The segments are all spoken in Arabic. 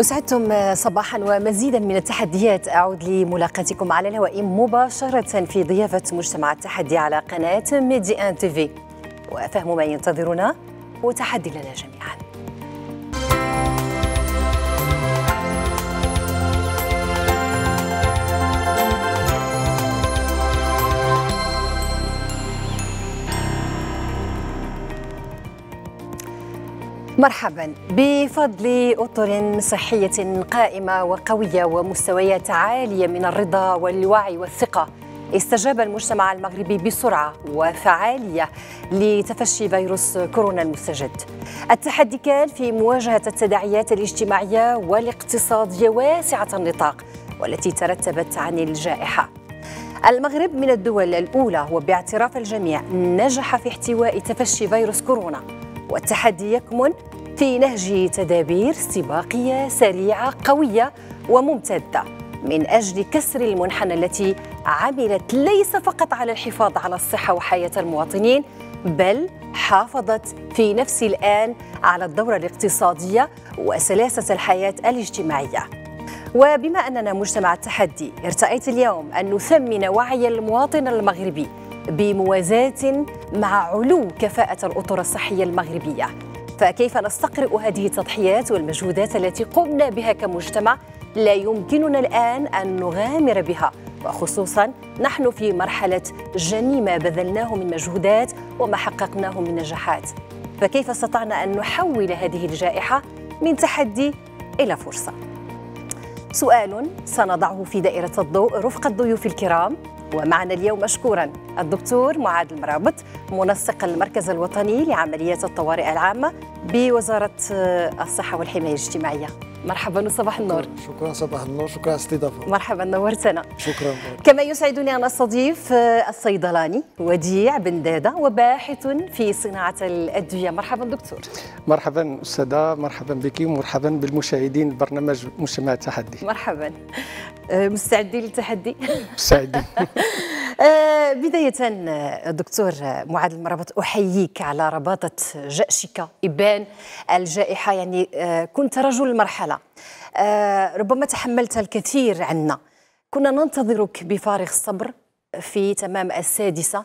وسعدتم صباحا ومزيدا من التحديات اعود لملاقاتكم على الهواء مباشره في ضيافه مجتمع التحدي على قناه ميدي ان تيفي وفهم ما ينتظرنا وتحدي لنا جميعا مرحبا بفضل اطر صحيه قائمه وقويه ومستويات عاليه من الرضا والوعي والثقه استجاب المجتمع المغربي بسرعه وفعاليه لتفشي فيروس كورونا المستجد. التحدي كان في مواجهه التداعيات الاجتماعيه والاقتصاديه واسعه النطاق والتي ترتبت عن الجائحه. المغرب من الدول الاولى وباعتراف الجميع نجح في احتواء تفشي فيروس كورونا والتحدي يكمن في نهج تدابير سباقية سريعة قوية وممتدة من أجل كسر المنحنى التي عملت ليس فقط على الحفاظ على الصحة وحياة المواطنين بل حافظت في نفس الآن على الدورة الاقتصادية وسلاسة الحياة الاجتماعية وبما أننا مجتمع التحدي ارتأيت اليوم أن نثمن وعي المواطن المغربي بموازاة مع علو كفاءة الأطر الصحية المغربية فكيف نستقرئ هذه التضحيات والمجهودات التي قمنا بها كمجتمع لا يمكننا الآن أن نغامر بها وخصوصا نحن في مرحلة جني ما بذلناه من مجهودات وما حققناه من نجاحات فكيف استطعنا أن نحول هذه الجائحة من تحدي إلى فرصة سؤال سنضعه في دائرة الضوء رفقة ضيوف الكرام ومعنا اليوم مشكورا الدكتور معاد المرابط منسق المركز الوطني لعمليات الطوارئ العامة بوزارة الصحة والحماية الاجتماعية مرحبا وصباح النور شكرا صباح النور شكرا على الاستضافه مرحبا نورتنا شكرا كما يسعدني ان استضيف آه، الصيدلاني وديع بن داده وباحث في صناعه الادويه مرحبا دكتور مرحبا استاذه مرحبا بك ومرحبا بالمشاهدين برنامج مجتمع التحدي مرحبا آه، مستعدين للتحدي مستعدين آه، بداية دكتور معاذ المربط أحييك على رباطة جأشك إبان الجائحة يعني كنت رجل المرحلة مرحله آه، ربما تحملت الكثير عنا كنا ننتظرك بفارغ الصبر في تمام السادسه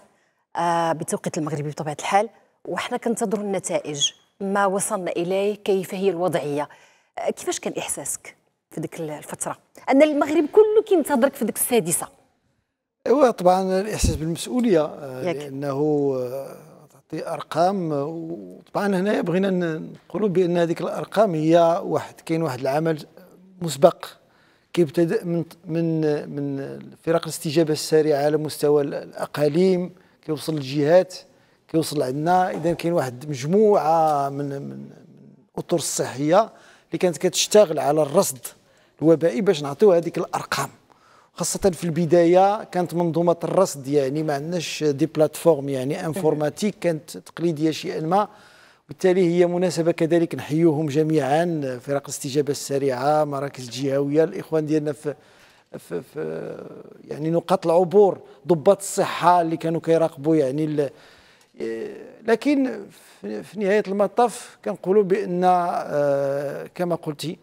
آه، بالتوقيت المغربي بطبيعه الحال وحنا كنتظروا النتائج ما وصلنا اليه كيف هي الوضعيه آه، كيفاش كان احساسك في ديك الفتره ان المغرب كله كينتظرك في ديك السادسه ايوا طبعا الاحساس بالمسؤوليه لانه تعطي ارقام وطبعا هنا بغينا نقولوا بان هذيك الارقام هي واحد كاين واحد العمل مسبق كيبتدأ من من من فرق الاستجابه السريعه على مستوى الاقاليم كيوصل للجهات كيوصل عندنا اذا كاين واحد مجموعه من من الاطر الصحيه اللي كانت كتشتغل على الرصد الوبائي باش نعطيو هذيك الارقام خاصة في البداية كانت منظومة الرصد يعني ما عندناش دي بلاتفورم يعني انفورماتيك كانت تقليدية شيئا ما بالتالي هي مناسبة كذلك نحيوهم جميعا فرق الاستجابة السريعة مراكز جهوية الإخوان ديالنا في في في يعني نقاط العبور ضباط الصحة اللي كانوا كيراقبوا يعني لكن في نهاية المطاف كنقولوا بأن آه، كما قلتي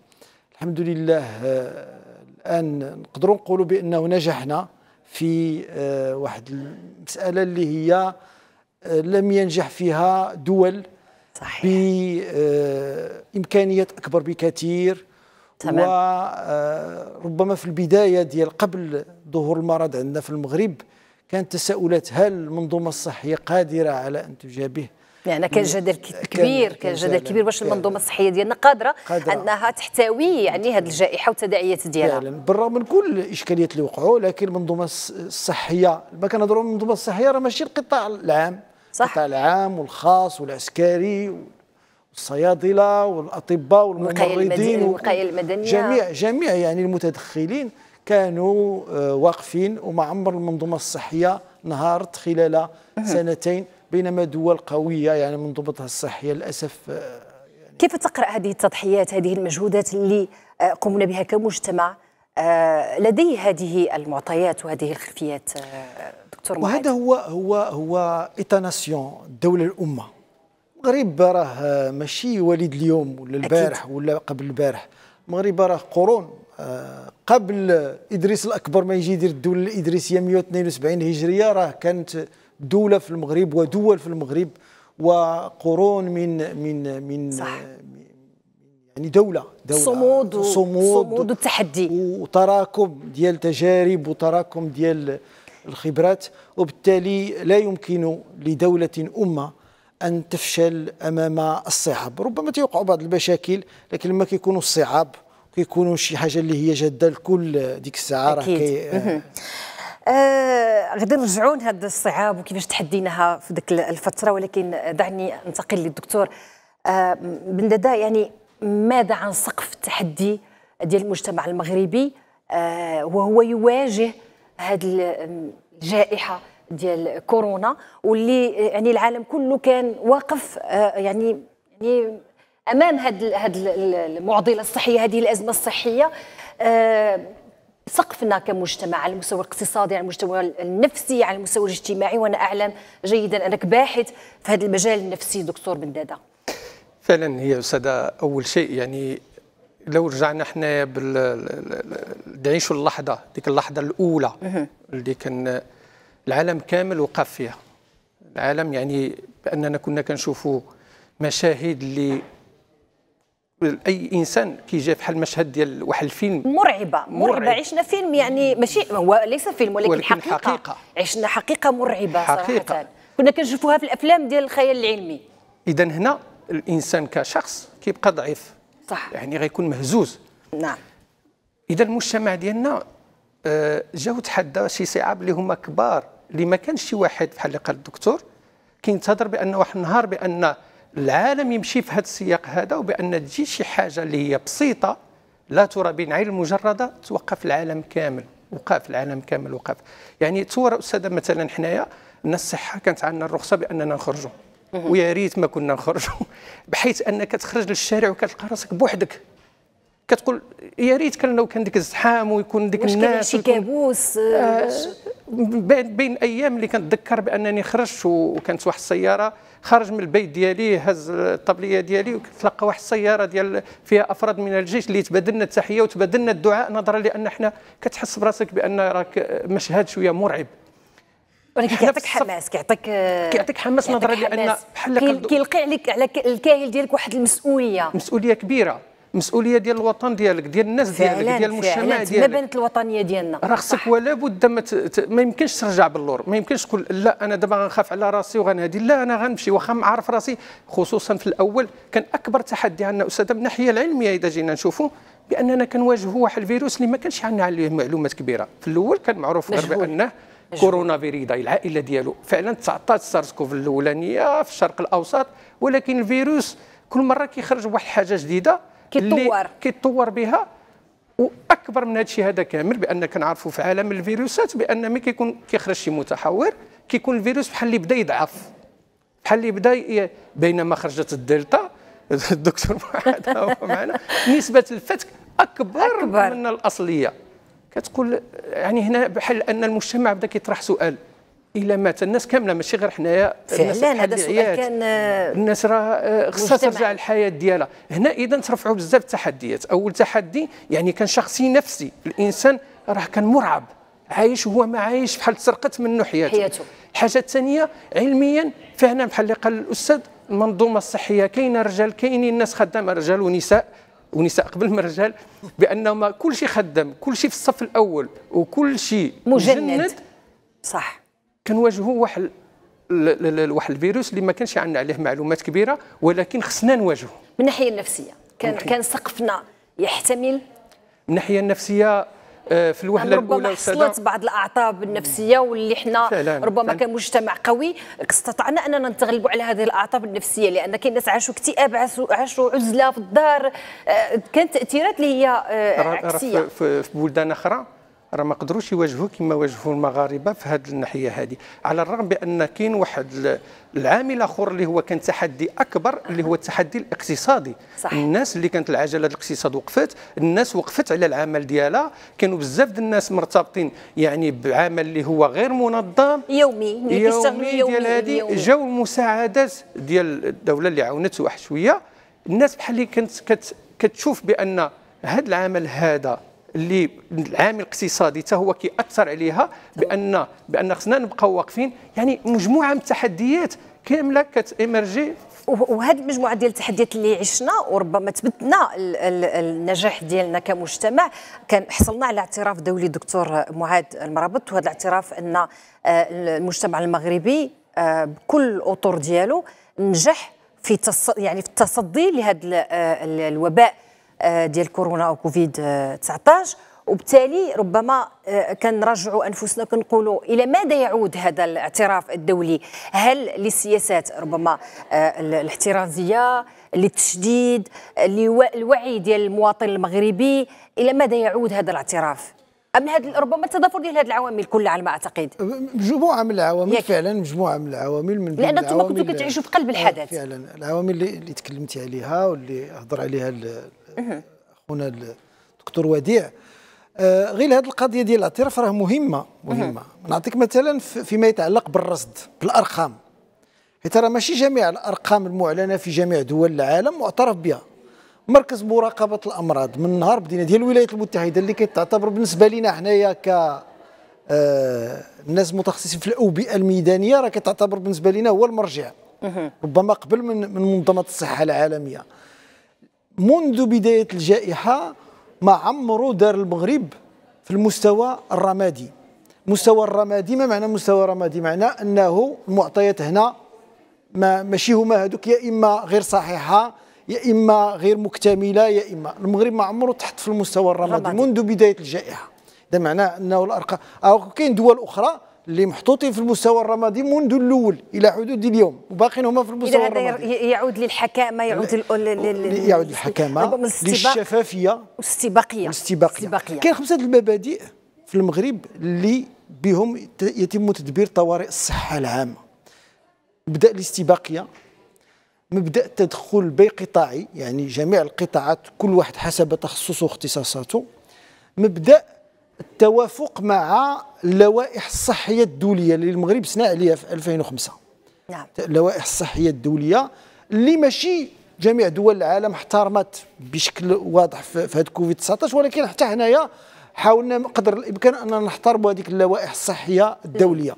الحمد لله آه، الان نقدروا نقولوا بانه نجحنا في آه، واحد المساله اللي هي آه، لم ينجح فيها دول صحيح. بامكانيات اكبر بكثير تمام. وربما آه، في البدايه ديال قبل ظهور المرض عندنا في المغرب كانت تساؤلات هل المنظومه الصحيه قادره على ان تجابه يعني كان جدل كبير كان جدل كبير واش المنظومه الصحيه ديالنا قادره, قادرة انها تحتوي يعني هذه الجائحه والتداعيات ديالها فعلا بالرغم من كل الاشكاليات اللي وقعوا لكن المنظومه الصحيه ما كنهضروا المنظومه الصحيه راه ماشي القطاع العام صح القطاع العام والخاص والعسكري والصيادله والاطباء والممرضين والوقايه المدنيه جميع جميع يعني المتدخلين كانوا آه، واقفين وما عمر المنظومه الصحيه نهارت خلال سنتين بينما دول قوية يعني منضبطها الصحية للأسف آه، يعني كيف تقرأ هذه التضحيات هذه المجهودات اللي آه، قمنا بها كمجتمع آه، لديه هذه المعطيات وهذه الخلفيات دكتور معاذ وهذا هو هو هو ايتاناسيون الدولة الأمة المغرب راه ماشي وليد اليوم ولا البارح ولا قبل البارح المغرب راه قرون قبل ادريس الاكبر ما يجي يدير الدوله الادريسيه 172 هجريه راه كانت دولة في المغرب ودول في المغرب وقرون من من من صح. يعني دولة دولة صمود صمود, صمود التحدي وتراكم ديال تجارب وتراكم ديال الخبرات وبالتالي لا يمكن لدولة أمة أن تفشل أمام الصعاب ربما تيوقعوا بعض المشاكل لكن لما كيكونوا الصعاب كيكونوا شي حاجة اللي هي جادة الكل ديك الساعة راه آه، غادي نرجعوا لهذا الصعاب وكيفاش تحديناها في ذيك الفتره ولكن دعني انتقل للدكتور بن آه، دادا يعني ماذا عن سقف التحدي ديال المجتمع المغربي آه، وهو يواجه هذه الجائحه ديال كورونا واللي يعني العالم كله كان واقف يعني يعني امام هذه المعضله الصحيه هذه الازمه الصحيه سقفنا كمجتمع على المستوى الاقتصادي على المستوى النفسي على المستوى الاجتماعي وانا اعلم جيدا انك باحث في هذا المجال النفسي دكتور بن داده فعلا هي استاذه اول شيء يعني لو رجعنا احنا نعيشوا اللحظه ديك اللحظه الاولى اللي كان العالم كامل وقف فيها العالم يعني باننا كنا كنشوفوا مشاهد اللي اي انسان كيجي في حال مشهد ديال واحد الفيلم مرعبه مرعبه عشنا فيلم يعني ماشي هو ليس فيلم ولكن, ولكن حقيقه, حقيقة. عشنا حقيقه مرعبه حقيقة. صراحه كنا كنشوفوها في الافلام ديال الخيال العلمي اذا هنا الانسان كشخص كيبقى ضعيف صح يعني غيكون مهزوز نعم اذا المجتمع ديالنا آه، جاو تحدى شي صعاب اللي هما كبار اللي ما كانش شي واحد بحال اللي قال الدكتور كينتظر بان واحد النهار بان العالم يمشي في هذا السياق هذا وبان تجي شي حاجه اللي هي بسيطه لا ترى بين عين المجرده توقف العالم كامل وقف العالم كامل وقف يعني تصور استاذه مثلا حنايا ان الصحه كانت عندنا الرخصه باننا نخرجوا ويا ريت ما كنا نخرجوا بحيث انك تخرج للشارع وكتلقى راسك بوحدك كتقول يا ريت كان لو كان ديك الزحام ويكون ديك الناس شي كابوس آه, آه، بين بين ايام اللي كنتذكر بانني خرجت وكانت واحد السياره خرج من البيت ديالي هز الطبليه ديالي وتلقى واحد السياره ديال فيها افراد من الجيش اللي تبادلنا التحيه وتبادلنا الدعاء نظرا لان حنا كتحس براسك بان راك مشهد شويه مرعب ولكن كيعطيك حماس كيعطيك كيعطيك حماس نظرا لان بحال كيلقي عليك على الكاهل ديالك واحد المسؤوليه مسؤوليه كبيره مسؤوليه ديال الوطن ديالك ديال الناس ديالك ديال المجتمع ديالك ما بنت الوطنيه ديالنا راه خصك ولا بد ما, ت... ما يمكنش ترجع باللور ما يمكنش تقول لا انا دابا غنخاف على راسي وغنهدي لا انا غنمشي واخا عارف راسي خصوصا في الاول كان اكبر تحدي عندنا استاذ من الناحيه العلميه اذا جينا نشوفوا باننا كنواجهوا واحد الفيروس اللي ما كانش عندنا عليه معلومات كبيره في الاول كان معروف غير بانه كورونا فيريدا العائله ديالو فعلا تعطات سارس كوف الاولانيه في الشرق الاوسط ولكن الفيروس كل مره كيخرج بواحد الحاجه جديده كيتطور كيتطور بها واكبر من هذا الشيء هذا كامل بان كنعرفوا في عالم الفيروسات بان ملي كيكون كيخرج شي متحور كيكون الفيروس بحال اللي بدا يضعف بحال اللي بدا بينما خرجت الدلتا الدكتور محمد هو معنا نسبه الفتك اكبر, أكبر. من الاصليه كتقول يعني هنا بحال ان المجتمع بدا كيطرح سؤال الى مات الناس كامله ماشي غير حنايا فعلا هذا السؤال كان الناس راه خصها ترجع الحياه ديالها هنا اذا ترفعوا بزاف التحديات اول تحدي يعني كان شخصي نفسي الانسان راه كان مرعب عايش هو ما عايش بحال سرقت منه حياته, حياته. الحاجه الثانيه علميا فهنا بحال اللي قال الاستاذ المنظومه الصحيه كاينه رجال كاينين الناس خدامه رجال ونساء ونساء قبل من الرجال بانهم كل شيء خدام كل شيء في الصف الاول وكل شيء مجند, مجند صح كنواجهوا واحد واحد الفيروس اللي ما كانش عندنا عليه معلومات كبيره ولكن خصنا نواجهه من الناحيه النفسيه كان كان سقفنا يحتمل من الناحيه النفسيه آه، في الوهله يعني ربما الاولى حصلت بعض الاعطاب النفسيه واللي حنا ربما كمجتمع قوي استطعنا اننا نتغلبوا على هذه الاعطاب النفسيه لان كاين ناس عاشوا اكتئاب عاشوا عزله في الدار آه، كانت تاثيرات اللي هي آه، عكسيه في بلدان اخرى راه ما قدروش يواجهوا كما واجهوا المغاربه في هذه الناحيه هذه على الرغم بان كاين واحد العامل اخر اللي هو كان تحدي اكبر اللي هو التحدي الاقتصادي صح. الناس اللي كانت العجله الاقتصاد وقفت الناس وقفت على العمل ديالها كانوا بزاف ديال الناس مرتبطين يعني بعمل اللي هو غير منظم يومي يومي, يومي ديال هذه جاو المساعدات ديال الدوله اللي عاونت واحد شويه الناس بحال اللي كانت كتشوف بان هذا العمل هذا اللي العامل الاقتصادي حتى هو كيأثر عليها بان بان خصنا نبقاو واقفين يعني مجموعه من التحديات كامله كتيمرجي وهاد المجموعه ديال التحديات اللي عشنا وربما تبدنا النجاح ديالنا كمجتمع كان حصلنا على اعتراف دولي دكتور معاذ المرابط وهذا الاعتراف ان آه، المجتمع المغربي آه، بكل الاطر ديالو نجح في يعني في التصدي لهذا آه، الوباء آه، ديال كورونا او كوفيد 19 وبالتالي ربما آه، كنراجعوا انفسنا كنقولوا الى ماذا يعود هذا الاعتراف الدولي هل للسياسات ربما آه، الاحترازيه للتشديد للوعي ديال المواطن المغربي الى ماذا يعود هذا الاعتراف ام هذا ربما التضافر ديال هذه العوامل كلها على ما اعتقد مجموعه من العوامل يك. فعلا مجموعه من العوامل من لان انتم كنتوا كتعيشوا في قلب الحدث فعلا العوامل اللي تكلمتي عليها واللي هضر عليها اخونا الدكتور وديع آه، غير هذه القضيه ديال الاعتراف راه مهمه مهمه نعطيك مثلا فيما يتعلق بالرصد بالارقام حيت راه ماشي جميع الارقام المعلنه في جميع دول العالم معترف بها مركز مراقبه الامراض من نهار بدينا ديال الولايات المتحده اللي كتعتبر بالنسبه لنا حنايا ك آه، الناس متخصصين في الاوبئه الميدانيه راه كتعتبر بالنسبه لنا هو المرجع ربما قبل من من منظمه الصحه العالميه منذ بداية الجائحة ما عمرو دار المغرب في المستوى الرمادي مستوى الرمادي ما معنى مستوى الرمادي معنى أنه المعطيات هنا ما ماشي هما هذوك يا إما غير صحيحة يا إما غير مكتملة يا إما المغرب ما عمرو تحت في المستوى الرمادي منذ بداية الجائحة ده معناه أنه الأرقام أو كاين دول أخرى اللي محطوطين في المستوى الرمادي منذ الاول الى حدود اليوم وباقيين هما في المستوى الرمادي يعود للحكامه يعود لل... يعود للحكامه للشفافيه والاستباقيه والاستباقيه كاين خمسه المبادئ في المغرب اللي بهم يتم تدبير طوارئ الصحه العامه مبدا الاستباقيه مبدا التدخل بقطاعي يعني جميع القطاعات كل واحد حسب تخصصه واختصاصاته مبدا التوافق مع اللوائح الصحيه الدوليه اللي المغرب سنا عليها في 2005 نعم اللوائح الصحيه الدوليه اللي ماشي جميع دول العالم احترمت بشكل واضح في هذا كوفيد 19 ولكن حتى هنايا حاولنا قدر الامكان ان نحترموا هذيك اللوائح الصحيه الدوليه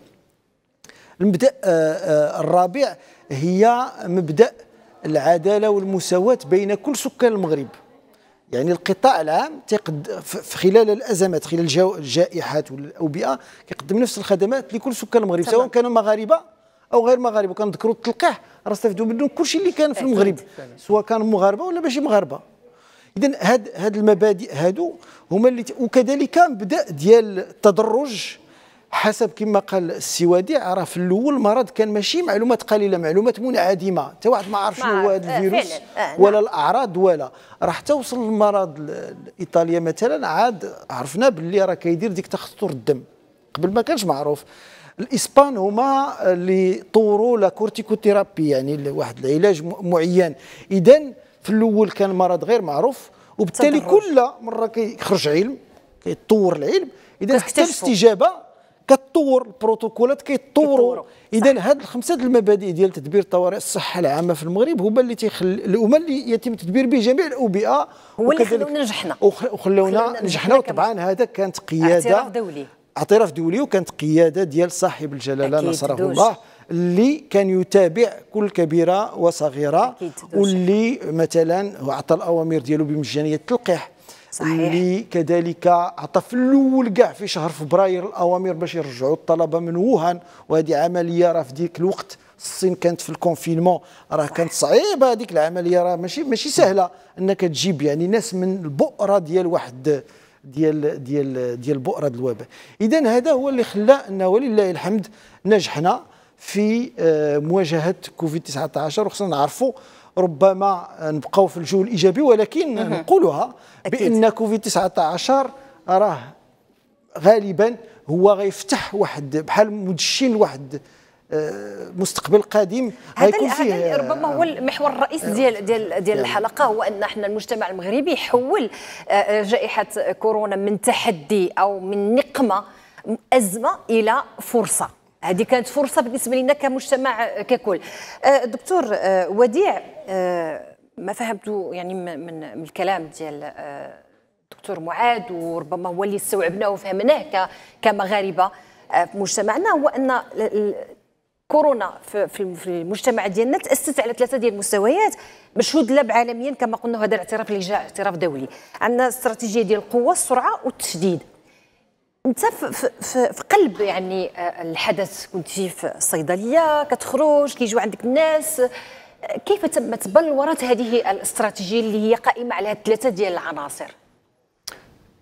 المبدا آه، آه، الرابع هي مبدا العداله والمساواه بين كل سكان المغرب يعني القطاع العام تيقد في خلال الازمات خلال الجائحات والاوبئه كيقدم نفس الخدمات لكل سكان المغرب سواء كانوا مغاربه او غير مغاربه وكنذكروا التلقيح راه استفدوا منه كلشي اللي كان في إيه، المغرب سواء كانوا مغاربه ولا ماشي مغاربه اذا هاد هاد المبادئ هادو هما اللي وكذلك بدا ديال التدرج حسب كما قال السوادي راه في الاول المرض كان ماشي معلومات قليله معلومات منعدمه حتى واحد ما عرف شنو هو هذا آه، الفيروس آه نعم. ولا الاعراض ولا راه حتى وصل المرض لايطاليا مثلا عاد عرفنا باللي راه كيدير ديك تخثر الدم قبل ما كانش معروف الاسبان هما اللي طوروا لا كورتيكوثيرابي يعني واحد العلاج معين اذا في الاول كان المرض غير معروف وبالتالي كل مره كيخرج علم كيطور العلم اذا حتى الاستجابه كتطور البروتوكولات كيتطوروا اذا هاد الخمسه المبادئ ديال تدبير طوارئ الصحه العامه في المغرب هما اللي تيخلي هما اللي يتم تدبير به جميع الاوبئه هو اللي خلونا نجحنا وخلونا نجحنا وطبعا هذا كانت قياده اعتراف دولي اعتراف دولي وكانت قياده ديال صاحب الجلاله نصره الله اللي كان يتابع كل كبيره وصغيره واللي مثلا عطى الاوامر ديالو بمجانيه التلقيح صحيح اللي كذلك عطى في الاول كاع في شهر فبراير الاوامر باش يرجعوا الطلبه من ووهان وهذه عمليه راه في ديك الوقت الصين كانت في الكونفينمون راه كانت صعيبه هذيك العمليه راه ماشي ماشي سهله انك تجيب يعني ناس من البؤره ديال واحد ديال ديال ديال بؤره الوباء اذا هذا هو اللي خلى ان ولله الحمد نجحنا في آه، مواجهه كوفيد 19 وخصنا نعرفوا ربما نبقاو في الجو الايجابي ولكن نقولها بان كوفيد 19 راه غالبا هو غيفتح واحد بحال مدشين واحد آه، مستقبل قادم غيكون فيه هذا ربما هو آه، المحور الرئيسي ديال آه، ديال ديال يعني. الحلقه هو ان احنا المجتمع المغربي يحول جائحه كورونا من تحدي او من نقمه ازمه الى فرصه هذه كانت فرصه بالنسبه لنا كمجتمع ككل أه، دكتور أه، وديع أه، ما فهمت يعني من الكلام ديال الدكتور معاذ وربما هو اللي استوعبناه وفهمناه كمغاربه في مجتمعنا هو ان كورونا في المجتمع ديالنا تاسست على ثلاثه ديال المستويات مشهود لاب عالميا كما قلنا هذا الاعتراف اللي جاء اعتراف دولي عندنا استراتيجيه ديال القوه السرعه والتشديد انت في, في, في قلب يعني آه، الحدث كنت في الصيدليه كتخرج كيجيو عندك الناس آه، كيف تمت بلورت هذه الاستراتيجيه اللي هي قائمه على ثلاثه ديال العناصر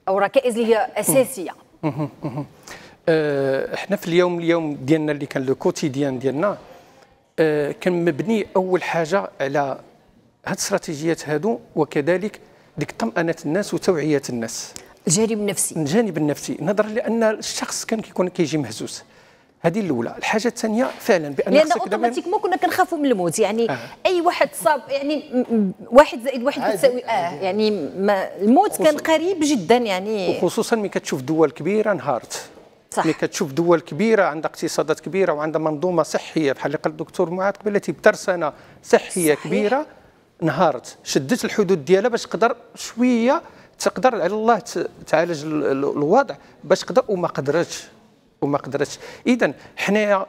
او ركائز اللي هي اساسيه آه، احنا في اليوم اليوم ديالنا اللي كان لو كوتيديان ديالنا كان مبني اول حاجه على هاد الاستراتيجيات هادو وكذلك ديك طمأنة الناس وتوعية الناس الجانب النفسي الجانب النفسي نظرا لان الشخص كان كيكون كيجي مهزوز هذه الاولى الحاجه الثانيه فعلا بان لان اوتوماتيكمون كنا كنخافوا من الموت يعني آه. اي واحد صاب يعني واحد زائد واحد كتساوي اه يعني ما الموت كان قريب جدا يعني وخصوصا ملي كتشوف دول كبيره انهارت صح ملي كتشوف دول كبيره عندها اقتصادات كبيره وعندها منظومه صحيه بحال اللي قال الدكتور معاذ قبل بترسانه صحيه صحيح. كبيره نهارت شدت الحدود ديالها باش تقدر شويه تقدر على الله تعالج الوضع باش تقدر وما قدرتش وما قدرتش اذا حنايا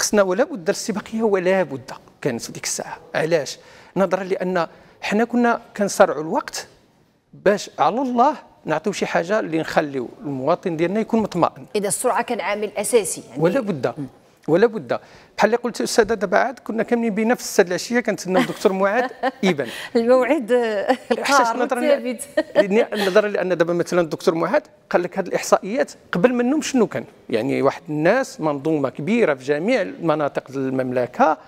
خصنا ولا بد السباقيه ولا بد كانت في ديك الساعه علاش نظرا لان حنا كنا كنصارعوا الوقت باش على الله نعطيو شي حاجه اللي نخليو المواطن ديالنا يكون مطمئن اذا السرعه كان عامل اساسي يعني ولا بد ولا بد بحال اللي قلت استاذه دابا عاد كنا كاملين بينا في العشيه كنتسناو الدكتور معاذ ايبان الموعد القار نظرا نظرا لان دابا مثلا الدكتور معاذ قال لك هذه الاحصائيات قبل منهم شنو كان يعني واحد الناس منظومه كبيره في جميع مناطق المملكه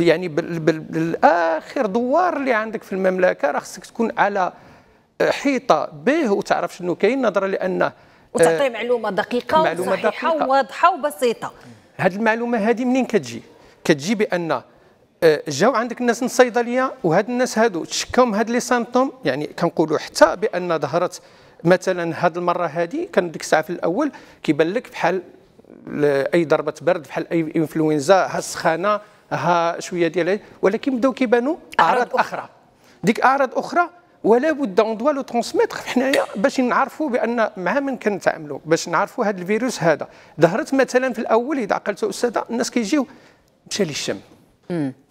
يعني بالاخر دوار اللي عندك في المملكه راه خصك تكون على حيطه به وتعرف شنو كاين نظرا لانه وتعطي آه، معلومه دقيقه معلومة وصحيحه دقيقة. وواضحه وبسيطه هذه المعلومه هذه منين كتجي كتجي بان آه، جاو عندك الناس من الصيدليه وهاد الناس هادو من هاد لي سامبتوم يعني كنقولوا حتى بان ظهرت مثلا هاد المره هادي كان ديك الساعه في الاول كيبان لك بحال آه، اي ضربه برد بحال اي انفلونزا ها السخانه ها شويه ديال ولكن بداو كيبانوا اعراض اخرى ديك اعراض اخرى ولا بد اون دوا لو ترونسميتر حنايا باش نعرفوا بان مع من كنتعاملوا باش نعرفوا هذا الفيروس هذا ظهرت مثلا في الاول اذا عقلت استاذه الناس كيجيو مشى للشم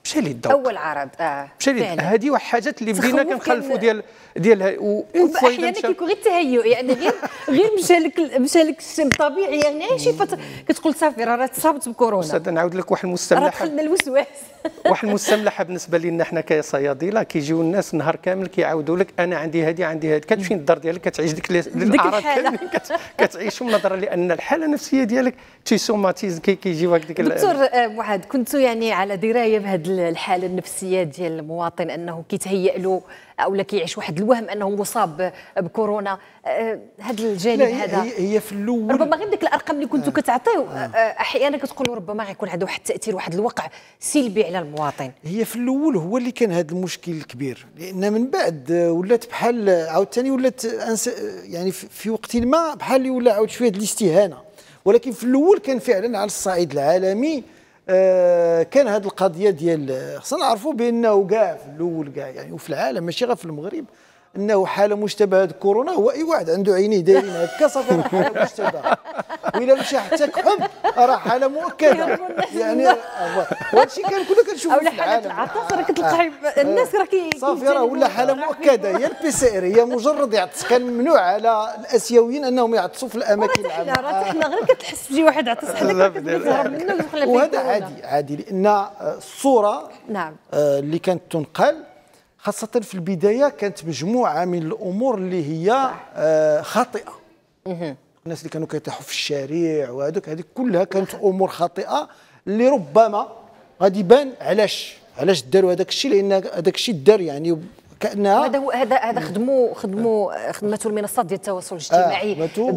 مشى لي الضوء اول عرض اه مشى لي هذه واحد الحاجات اللي بدينا كنخلفوا ديال ديال و... احيانا كيكون غير التهيؤ يعني غير غير مشى لك مشى لك طبيعي يعني شي فتره كتقول صافي راه تصابت بكورونا استاذ نعاود لك واحد المستملحه راه دخلنا الوسواس واحد المستملحه بالنسبه لنا حنا كصيادله كيجيو الناس نهار كامل كيعاودوا لك انا عندي هذه عندي هذه كتمشي للدار ديالك كتعيش ديك الاعراض كتعيشهم نظرا لان الحاله النفسيه ديالك تيسوماتيز كيجيوك ديك دكتور معاذ آه، كنت يعني على درايه بهذا الحاله النفسيه ديال المواطن انه كيتهيأ له او كيعيش واحد الوهم انه مصاب بكورونا أه، هذا الجانب هذا هي في الاول ربما غير ديك الارقام اللي كنتو آه. كتعطيو آه. احيانا كتقولوا ربما غيكون عنده واحد التاثير واحد الوقع سلبي على المواطن هي في الاول هو اللي كان هذا المشكل الكبير لان من بعد ولات بحال عاوتاني ولات يعني في وقت ما بحال اللي ولا عاود شويه الاستهانه ولكن في الاول كان فعلا على الصعيد العالمي آه، كان هذه القضيه ديال خصنا نعرفوا بانه كاع في الاول كاع يعني وفي العالم ماشي غير في المغرب انه حاله مشتبهه كورونا هو اي واحد عنده عينيه دايرين هكا صافي حاله مشتبهه والا مشى حتى كحم راه حاله مؤكده يعني هادشي كان كنا كنشوفو في العالم العطس راه كتلقاي آه. الناس راه كي صافي راه ولا حاله مؤكده هي البي سي ار هي مجرد يعطس كان ممنوع على الاسيويين انهم يعطسوا في الاماكن العامه راه حنا آه. غير كتحس بشي واحد عطس حداك منه وهذا عادي عادي لان الصوره نعم آه، اللي كانت تنقل خاصة في البداية كانت مجموعة من الأمور اللي هي خاطئة الناس اللي كانوا كيطيحوا في الشارع وهذوك هذيك كلها كانت امور خاطئه اللي ربما غادي يبان علاش علاش داروا هذاك الشيء لان هذاك الشيء دار يعني كانها هذا هو هذا هذا خدموا خدموا خدمته المنصات ديال التواصل الاجتماعي آه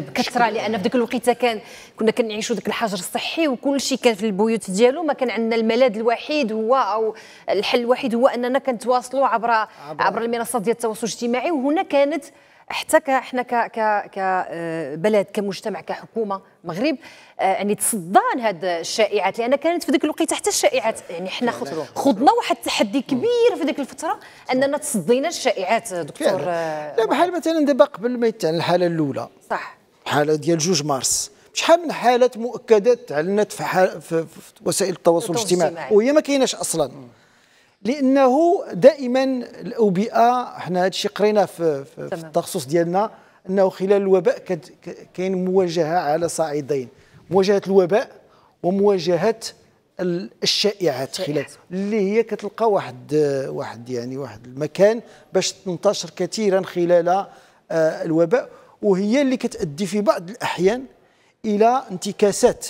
بكثره لان في ذاك الوقيته كان كنا كنعيشوا ذاك الحجر الصحي وكل شيء كان في البيوت ديالو ما كان عندنا الملاذ الوحيد هو او الحل الوحيد هو اننا كنتواصلوا عبر عبر, عبر المنصات ديال التواصل الاجتماعي وهنا كانت حتى احنا ك ك كبلد آه، كمجتمع كحكومه مغرب آه، يعني تصدان هاد الشائعات لان كانت في ذاك الوقيته حتى الشائعات يعني حنا خضنا واحد التحدي كبير في ذاك الفتره اننا تصدينا الشائعات دكتور آه، لا بحال مثلا دابا قبل ما يتعلن الحاله الاولى صح الحاله ديال 2 مارس شحال من حالات مؤكدات تعلنت في, في, في وسائل التواصل الاجتماعي وهي ما كايناش اصلا لانه دائما الاوبئه حنا هذا الشيء قرينا في, في, في التخصص ديالنا انه خلال الوباء كاين مواجهه على صعيدين مواجهه الوباء ومواجهه الشائعات خلال اللي هي كتلقى واحد واحد يعني واحد المكان باش تنتشر كثيرا خلال آه، الوباء وهي اللي كتؤدي في بعض الاحيان الى انتكاسات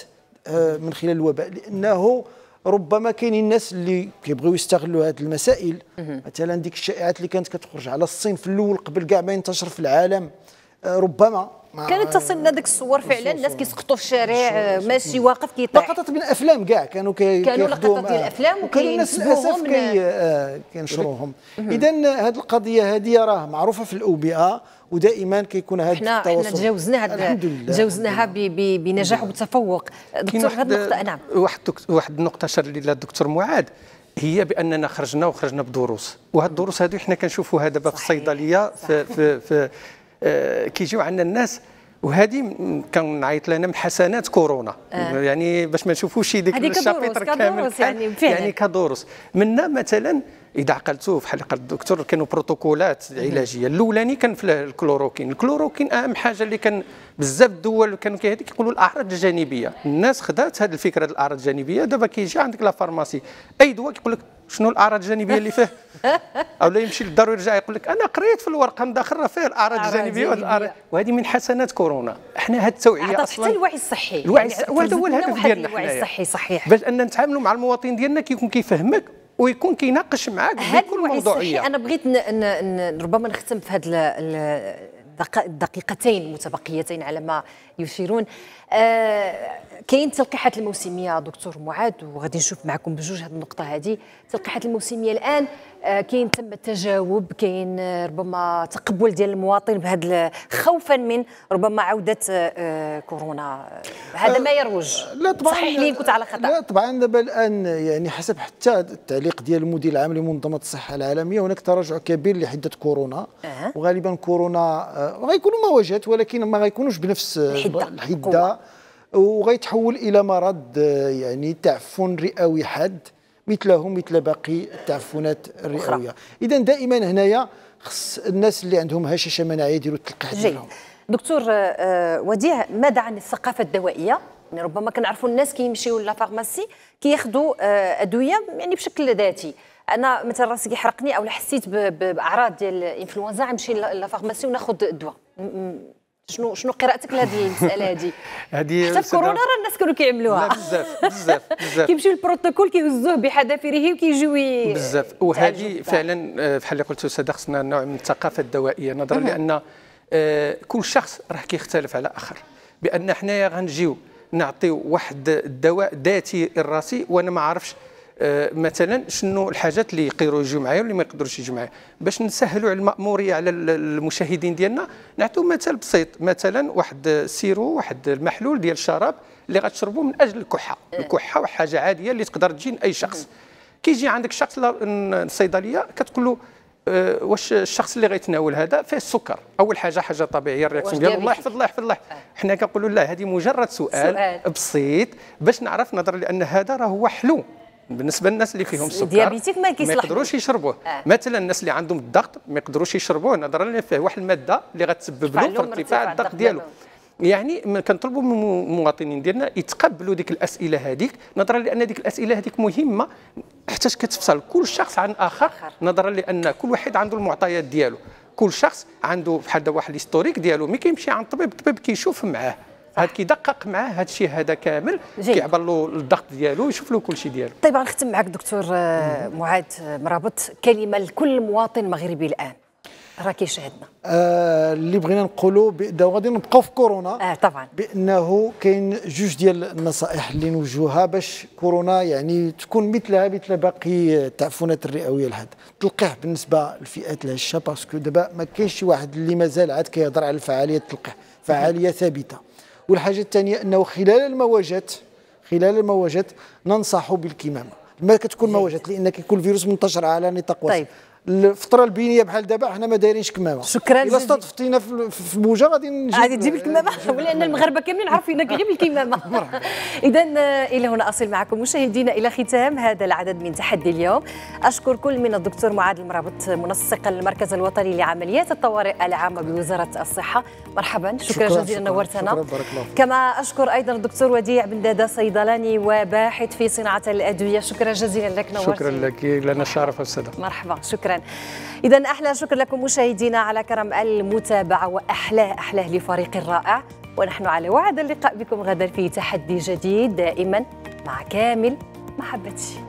آه، من خلال الوباء لانه ربما كاينين الناس اللي كيبغيو يستغلوا هذه المسائل مثلا ديك الشائعات اللي كانت كتخرج على الصين في الاول قبل كاع ما ينتشر في العالم آه، ربما كانت تصلنا ديك الصور فعلا الناس كيسقطوا في الشارع ماشي واقف كيطيح لقطات من الافلام كاع كانوا كانوا لقطات ديال آه، الافلام وكانوا الناس للاسف آه، كينشروهم اذا هذه القضيه هذه راه معروفه في الاوبئه ودائما كيكون هذا التواصل احنا تجاوزنا هذا تجاوزناها بنجاح وبتفوق دكتور هذه النقطه نعم واحد واحد النقطه شر لله الدكتور معاذ هي باننا خرجنا وخرجنا بدروس وهاد الدروس هادو حنا كنشوفوها دابا في الصيدليه في, في, في آه، كيجيو عندنا الناس وهذه كنعيط لها من حسنات كورونا آه. يعني باش ما نشوفوش ديك الشابيتر كامل يعني فعلا. يعني كدروس منا مثلا اذا عقلتوا في حلقه الدكتور كانوا بروتوكولات علاجيه الاولاني كان في الكلوروكين الكلوروكين اهم حاجه اللي كان بزاف الدول كانوا كيهديك كيقولوا الاعراض الجانبيه الناس خدات هذه الفكره الاعراض الجانبيه دابا كيجي عندك لا فارماسي اي دواء كيقول لك شنو الاعراض الجانبيه اللي فيه او لا يمشي للدار ويرجع يقول لك انا قريت في الورقه راه فيه الاعراض الجانبيه وهذه من حسنات كورونا احنا هذه التوعيه اصلا حتى الوعي الصحي الوعي يعني الصحي وهذا هو الهدف ديالنا الوعي الصحي صحيح باش ان نتعاملوا مع المواطن ديالنا كيكون كيفهمك ويكون كيناقش معاك بكل موضوعيه انا بغيت ربما نختم في هذا الدقيقتين المتبقيتين على ما يشيرون آه، كاين تلقيحات الموسميه دكتور معاذ وغادي نشوف معكم بجوج هذه النقطه هذه تلقيحات الموسميه الان آه، كاين تم التجاوب كاين آه، ربما تقبل ديال المواطن بهذا خوفا من ربما عوده آه، كورونا هذا ما يروج لا طبعا صحيح لي كنت على خطا لا طبعا دابا الان يعني حسب حتى التعليق ديال المدير العام لمنظمه الصحه العالميه هناك تراجع كبير لحده كورونا أه. وغالبا كورونا غيكونوا مواجهات ولكن ما غيكونوش بنفس الحده, الحدة. وغيتحول الى مرض يعني تعفن رئوي حاد مثلهم مثل باقي التعفنات الرئويه اذا دائما هنايا خص الناس اللي عندهم هشاشه مناعيه يديروا التلقيح ديالهم دكتور آه، آه، وديع ماذا عن الثقافه الدوائيه يعني ربما كنعرفوا الناس كيمشيو فارماسي كياخذوا آه، ادويه يعني بشكل ذاتي انا مثلا راسي كيحرقني او حسيت باعراض ديال الانفلونزا لا فارماسي وناخذ الدواء شنو شنو قراءتك لهذه المساله هذه هذه حتى في كورونا راه الناس كانوا كيعملوها بزاف بزاف بزاف كيمشيو البروتوكول كيهزوه بحذافيره وكيجيو بزاف وهذه فعلا آه، بحال اللي قلت استاذ خصنا نوع من الثقافه الدوائيه نظرا لان آه، كل شخص راه كيختلف على اخر بان حنايا غنجيو نعطيو واحد الدواء ذاتي الراسي وانا ما عارفش آه، مثلا شنو الحاجات اللي يقدروا يجوا معايا واللي ما يقدروش يجوا معايا باش نسهلوا على الماموريه على المشاهدين ديالنا نعطيو مثال بسيط مثلا واحد سيرو واحد المحلول ديال الشراب اللي غتشربوا من اجل الكحه إيه. الكحه وحاجه عاديه اللي تقدر تجي لاي شخص كيجي عندك شخص الصيدليه كتقول له أه واش الشخص اللي غيتناول هذا فيه السكر اول حاجه حاجه طبيعيه الرياكسيون ديالو الله يحفظ الله يحفظ الله إيه. حنا كنقولوا لا هذه مجرد سؤال, سؤال بسيط باش نعرف نظر لان هذا راه هو حلو بالنسبه للناس اللي فيهم السكر ديابيتيك ما ما يقدروش يشربوه آه. مثلا الناس اللي عندهم الضغط ما يقدروش يشربوه نظرا لان فيه واحد الماده اللي غتسبب له ارتفاع الضغط ديالو يعني كنطلبوا من المواطنين ديالنا يتقبلوا ديك الاسئله هذيك نظرا لان ديك الاسئله هذيك مهمه حتى كتفصل كل شخص عن اخر نظرا لان كل واحد عنده المعطيات ديالو كل شخص عنده بحال واحد الهستوريك ديالو ملي كيمشي عند الطبيب الطبيب كيشوف معاه هاد كيدقق معاه هاد الشيء هذا كامل كيعبر له الضغط ديالو ويشوف له كل شيء ديالو طيب غنختم معك دكتور آه، معاذ مرابط كلمه لكل مواطن مغربي الان راه كيشاهدنا آه اللي بغينا نقولوا غادي نبقاو في كورونا آه طبعا بانه كاين جوج ديال النصائح اللي نوجهوها باش كورونا يعني تكون مثلها مثل باقي التعفنات الرئويه لهاد التلقيح بالنسبه للفئات الهشه باسكو دابا ما كاينش شي واحد اللي مازال عاد كيهضر على الفعاليه التلقيح فعاليه ثابته والحاجة الثانية أنه خلال المواجات خلال المواجات ننصح بالكمامة ما كتكون مواجات لأن كيكون الفيروس منتشر على نطاق واسع طيب. الفتره البينيه بحال دابا حنا ما دايرينش كمامه شكرا الا استضفتينا في بوجه غادي نجيب غادي تجيب الكمامه ولان المغاربه كاملين عارفينك غير بالكمامه اذا آه، الى هنا اصل معكم مشاهدينا الى ختام هذا العدد من تحدي اليوم اشكر كل من الدكتور معاذ المرابط منسق المركز الوطني لعمليات الطوارئ العامه بوزاره الصحه مرحبا شكرا, شكرا جزيلا نورتنا كما اشكر ايضا الدكتور وديع بن دادا صيدلاني وباحث في صناعه الادويه شكرا جزيلا لك نورتنا شكرا لك لنا الشرف والسعاده مرحبا شكرا إذا أحلى شكر لكم مشاهدينا على كرم المتابعة وأحلى أحلاه لفريق الرائع ونحن على وعد اللقاء بكم غدا في تحدي جديد دائما مع كامل محبتي